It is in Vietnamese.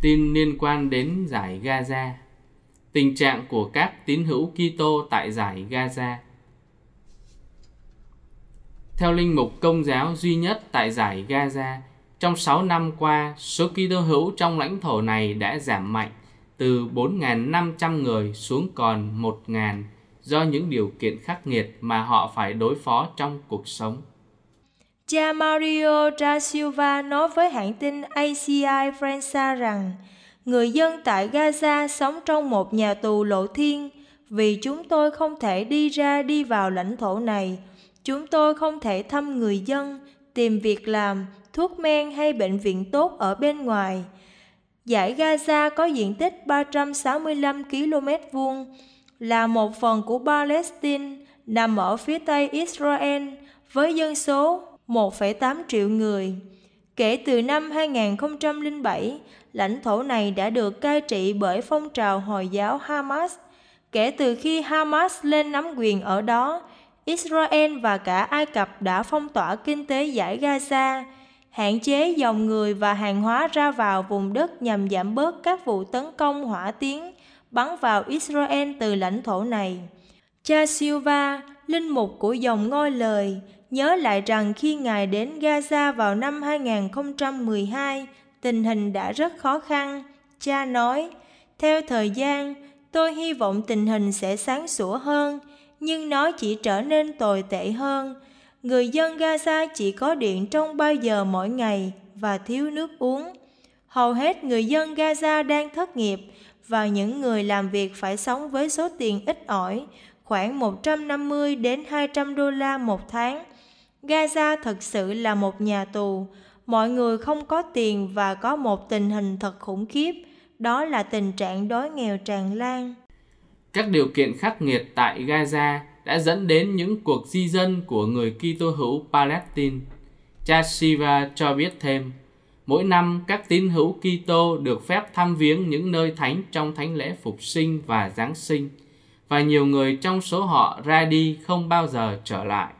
tin liên quan đến giải Gaza. Tình trạng của các tín hữu Kitô tại giải Gaza. Theo linh mục công giáo duy nhất tại giải Gaza, trong 6 năm qua, số Kitô hữu trong lãnh thổ này đã giảm mạnh từ 4.500 người xuống còn 1.000 do những điều kiện khắc nghiệt mà họ phải đối phó trong cuộc sống. Cha Mario da Silva nói với hãng tin ACI France rằng người dân tại Gaza sống trong một nhà tù lộ thiên vì chúng tôi không thể đi ra đi vào lãnh thổ này. Chúng tôi không thể thăm người dân, tìm việc làm, thuốc men hay bệnh viện tốt ở bên ngoài. Giải Gaza có diện tích 365 km vuông, là một phần của Palestine, nằm ở phía tây Israel với dân số 1,8 triệu người. Kể từ năm 2007, lãnh thổ này đã được cai trị bởi phong trào Hồi giáo Hamas. Kể từ khi Hamas lên nắm quyền ở đó, Israel và cả Ai Cập đã phong tỏa kinh tế giải Gaza, hạn chế dòng người và hàng hóa ra vào vùng đất nhằm giảm bớt các vụ tấn công hỏa tiến bắn vào Israel từ lãnh thổ này. Cha Silva, linh mục của dòng ngôi lời, nhớ lại rằng khi Ngài đến Gaza vào năm 2012, tình hình đã rất khó khăn. Cha nói, theo thời gian, tôi hy vọng tình hình sẽ sáng sủa hơn, nhưng nó chỉ trở nên tồi tệ hơn. Người dân Gaza chỉ có điện trong bao giờ mỗi ngày và thiếu nước uống. Hầu hết người dân Gaza đang thất nghiệp và những người làm việc phải sống với số tiền ít ỏi, khoảng 150 đến 200 đô la một tháng. Gaza thật sự là một nhà tù. Mọi người không có tiền và có một tình hình thật khủng khiếp, đó là tình trạng đói nghèo tràn lan. Các điều kiện khắc nghiệt tại Gaza đã dẫn đến những cuộc di dân của người Kitô hữu Palestine. Cha Shiva cho biết thêm, mỗi năm các tín hữu Kitô được phép thăm viếng những nơi thánh trong thánh lễ phục sinh và Giáng sinh – và nhiều người trong số họ ra đi không bao giờ trở lại.